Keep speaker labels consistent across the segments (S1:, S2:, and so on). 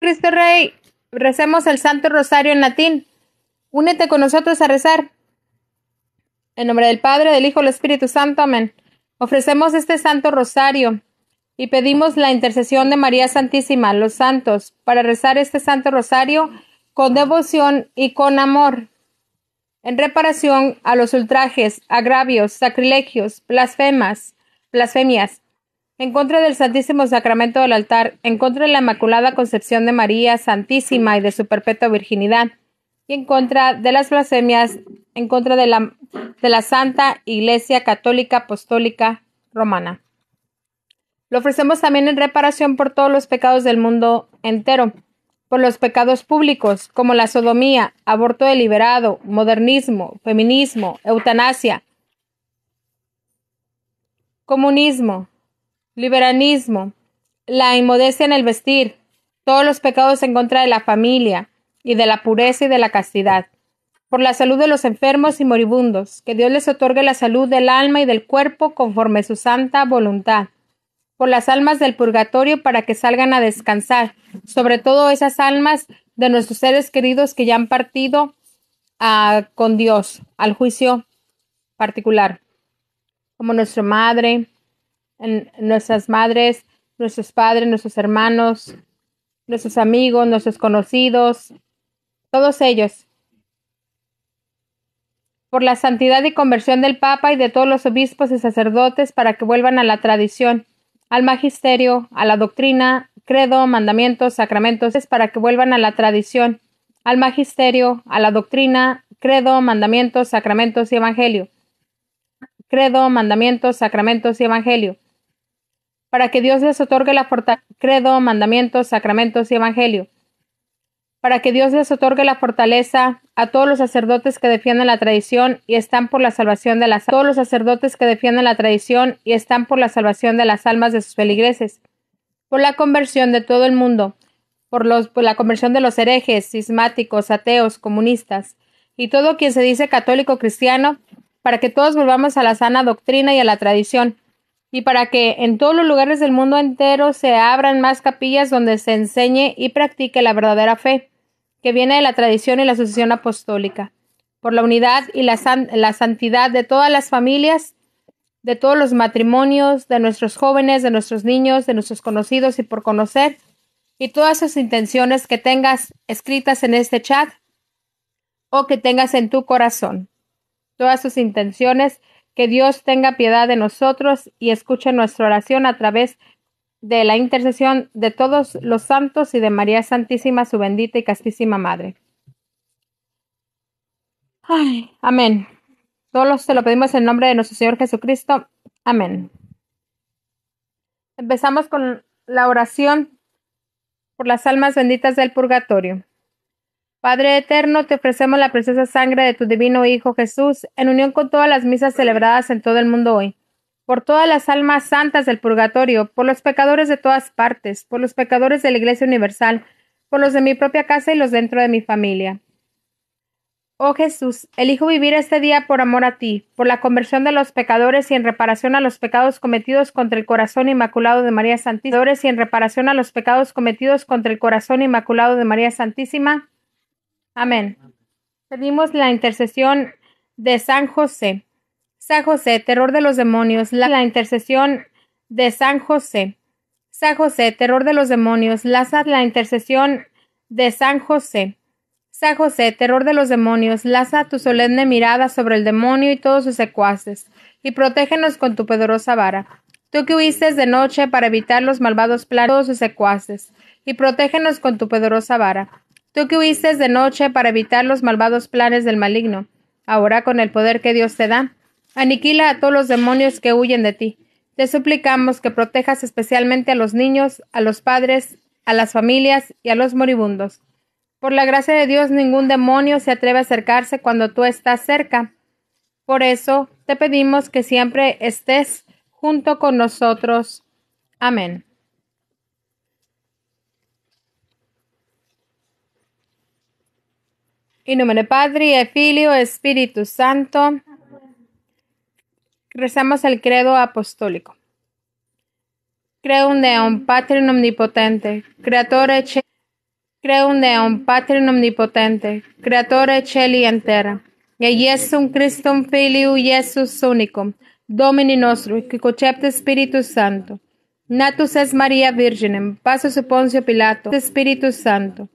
S1: Cristo Rey, recemos el Santo Rosario en latín. Únete con nosotros a rezar. En nombre del Padre, del Hijo y del Espíritu Santo. Amén. Ofrecemos este Santo Rosario y pedimos la intercesión de María Santísima, los santos, para rezar este Santo Rosario con devoción y con amor, en reparación a los ultrajes, agravios, sacrilegios, blasfemas, blasfemias en contra del Santísimo Sacramento del altar, en contra de la Inmaculada Concepción de María Santísima y de su perpetua virginidad, y en contra de las blasfemias, en contra de la, de la Santa Iglesia Católica Apostólica Romana. Lo ofrecemos también en reparación por todos los pecados del mundo entero, por los pecados públicos como la sodomía, aborto deliberado, modernismo, feminismo, eutanasia, comunismo, liberanismo, la inmodestia en el vestir, todos los pecados en contra de la familia y de la pureza y de la castidad, por la salud de los enfermos y moribundos, que Dios les otorgue la salud del alma y del cuerpo conforme su santa voluntad, por las almas del purgatorio para que salgan a descansar, sobre todo esas almas de nuestros seres queridos que ya han partido ah, con Dios al juicio particular, como nuestra madre, en nuestras madres, nuestros padres, nuestros hermanos, nuestros amigos, nuestros conocidos, todos ellos. Por la santidad y conversión del Papa y de todos los obispos y sacerdotes para que vuelvan a la tradición, al magisterio, a la doctrina, credo, mandamientos, sacramentos, es para que vuelvan a la tradición, al magisterio, a la doctrina, credo, mandamientos, sacramentos y evangelio. Credo, mandamientos, sacramentos y evangelio para que Dios les otorgue la fortaleza, credo, mandamientos, sacramentos y evangelio, para que Dios les otorgue la fortaleza a todos los sacerdotes que defienden la tradición y están por la salvación de las todos los sacerdotes que defienden la tradición y están por la salvación de las almas de sus feligreses, por la conversión de todo el mundo, por, por la conversión de los herejes, cismáticos, ateos, comunistas, y todo quien se dice católico cristiano, para que todos volvamos a la sana doctrina y a la tradición, y para que en todos los lugares del mundo entero se abran más capillas donde se enseñe y practique la verdadera fe, que viene de la tradición y la sucesión apostólica, por la unidad y la, santidad de todas las familias, de todos los matrimonios, de nuestros jóvenes, de nuestros niños, de nuestros conocidos y por conocer, y todas sus intenciones que tengas escritas en este chat o que tengas en tu corazón. Todas sus intenciones que Dios tenga piedad de nosotros y escuche nuestra oración a través de la intercesión de todos los santos y de María Santísima, su bendita y castísima Madre. Ay, amén. Todos se lo pedimos en nombre de nuestro Señor Jesucristo. Amén. Empezamos con la oración por las almas benditas del purgatorio. Padre eterno, te ofrecemos la preciosa sangre de tu divino Hijo Jesús, en unión con todas las misas celebradas en todo el mundo hoy, por todas las almas santas del purgatorio, por los pecadores de todas partes, por los pecadores de la Iglesia Universal, por los de mi propia casa y los dentro de mi familia. Oh Jesús, elijo vivir este día por amor a ti, por la conversión de los pecadores y en reparación a los pecados cometidos contra el corazón inmaculado de María Santísima, y en reparación a los pecados cometidos contra el corazón inmaculado de María Santísima Amén. Pedimos la intercesión de San José. San José, terror de los demonios, la, intercesión de San José. San José, terror de los demonios, lazad la intercesión de San José. San José, terror de los demonios, laza tu solemne mirada sobre el demonio y todos sus secuaces, y protégenos con tu poderosa vara. Tú que huiste de noche para evitar los malvados planos todos sus secuaces, y protégenos con tu poderosa vara. Tú que huiste de noche para evitar los malvados planes del maligno, ahora con el poder que Dios te da, aniquila a todos los demonios que huyen de ti. Te suplicamos que protejas especialmente a los niños, a los padres, a las familias y a los moribundos. Por la gracia de Dios ningún demonio se atreve a acercarse cuando tú estás cerca. Por eso te pedimos que siempre estés junto con nosotros. Amén. En nombre de Padre, Filio, Espíritu Santo. Rezamos el credo apostólico. un neón, Padre omnipotente, Eche. Creo un neón, Padre omnipotente, Y echeli entera. E Cristo, Hijo de Jesús único, único, Domini nostrum, que concepte Espíritu Santo. Natus es María Virgen, paso su Poncio Pilato, Espíritu Santo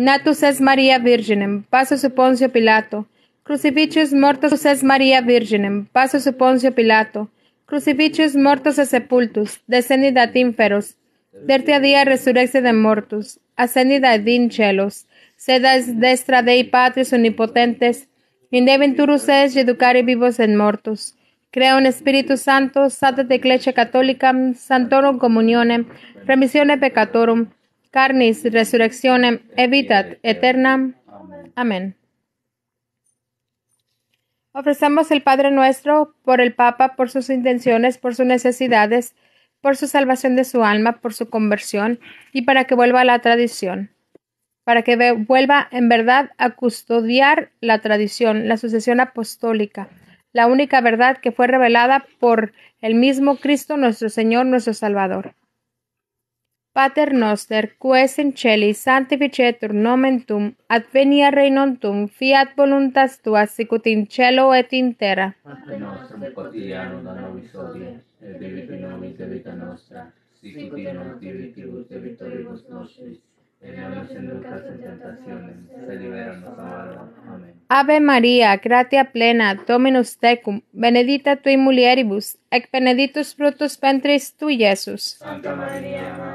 S1: Natus es Maria Virginem, paso su Poncio Pilato. Crucifixus mortus es Maria Virginem, paso su Poncio Pilato. Crucifixus mortus es sepultus, Descendida a inferos. Dertia dia resurrexe de mortus, ascendit ad incelos. Seda destra Dei patris omnipotentes, Indeventurus venturus es educare vivos en mortus. Creo en Espíritu Santo, Santa Iglesia Católica, Santorum Comunione, Remissione Pecatorum, carnis resurrectionem evitat eternam. Amén. Ofrecemos el Padre nuestro por el Papa, por sus intenciones, por sus necesidades, por su salvación de su alma, por su conversión y para que vuelva a la tradición, para que vuelva en verdad a custodiar la tradición, la sucesión apostólica, la única verdad que fue revelada por el mismo Cristo nuestro Señor, nuestro Salvador. Pater noster, quae es in celi, sanctificetur nomen tum, ad venia reinon tum, fiat voluntas tua, sicut in celo et in terra. Pater noster, de quotidiano, da nobis odie, et debitu in nomi de vita nostra, sicut in nomi de viti, debitoribus nostris, et in lucas Amen. Ave Maria, gratia plena, Dominus tecum, benedita tui mulieribus, et benedictus fructus ventris tui, Iesus. Santa Maria,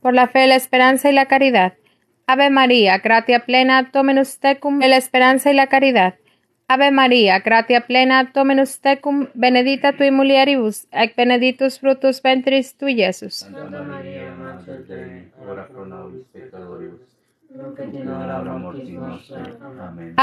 S1: Por la fe, la esperanza y la caridad. Ave María, gratia plena, dominus tecum, la esperanza y la caridad. Ave María, gratia plena, tomen tecum, benedita tui mulieribus, ec benedictus fructus ventris tu Jesus. Santa María,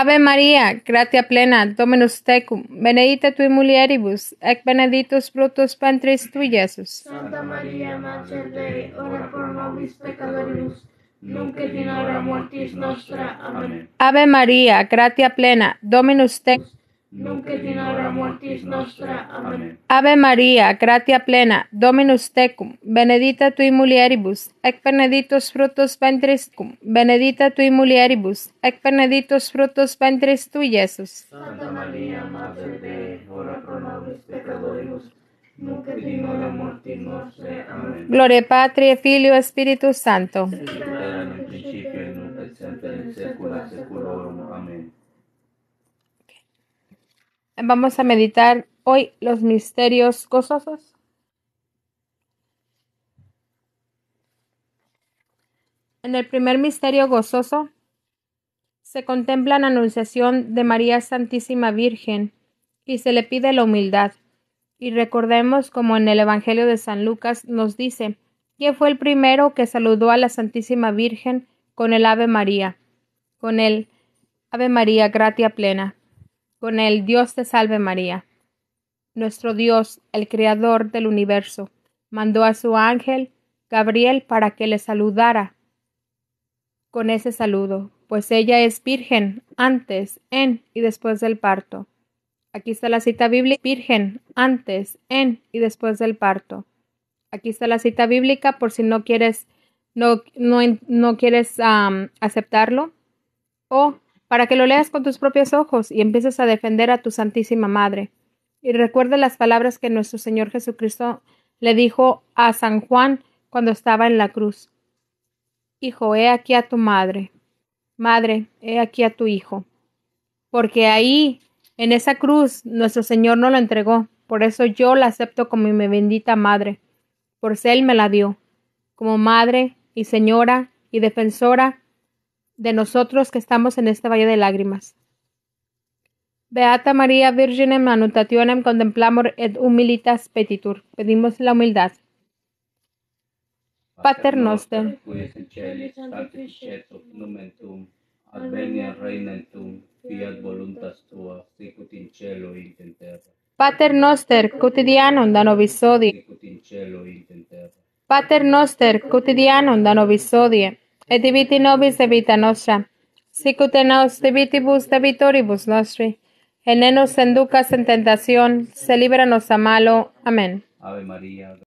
S1: Ave María, gratia plena, Dominus tecum, benedita tu in mulieribus, et benedictus fructus ventris tui, Jesús. Santa María, Mater Dei, ora pro nobis peccatoribus, nunc et in hora mortis nostra. Amén. Ave María, gratia plena, Dominus tecum, Nunca en hora mortis muerte. Amen. Ave María, gratia plena, Dominus tecum, Benedita tui mulieribus, ec benedictus frutos ventris cum, Benedita tui mulieribus, ec benedictus frutos ventris tui, Jesús. Santa Maria, Madre de, ora pro nobis peccatoribus, nunc hora mortis nostre. Amen. Gloria Patri et Filio et Santo. Sancto. in principio, nunc et semper saecula saeculorum. Amen. Vamos a meditar hoy los misterios gozosos. En el primer misterio gozoso se contempla la anunciación de María Santísima Virgen y se le pide la humildad. Y recordemos como en el Evangelio de San Lucas nos dice, ¿Quién fue el primero que saludó a la Santísima Virgen con el Ave María, con el Ave María gratia plena con el Dios te salve María. Nuestro Dios, el Creador del universo, mandó a su ángel Gabriel para que le saludara con ese saludo, pues ella es virgen antes, en y después del parto. Aquí está la cita bíblica virgen antes, en y después del parto. Aquí está la cita bíblica por si no quieres no, no, no quieres aceptarlo o para que lo leas con tus propios ojos y empieces a defender a tu Santísima Madre. Y recuerda las palabras que nuestro Señor Jesucristo le dijo a San Juan cuando estaba en la cruz. Hijo, he aquí a tu madre. Madre, he aquí a tu hijo. Porque ahí, en esa cruz, nuestro Señor no lo entregó. Por eso yo la acepto como mi bendita madre. Por Él me la dio. Como madre y señora y defensora de nosotros que estamos en este valle de lágrimas. Beata María Virgen Manutationem contemplamor et humilitas petitur. Pedimos la humildad. Pater noster, cotidiano es in paternoster cotidiano nomen tuum,
S2: Pater noster,
S1: Pater noster, et diviti nobis de vita nostra, sicutenos divitibus de vitoribus nostri, en enducas en tentación, se líbranos a malo. Amén.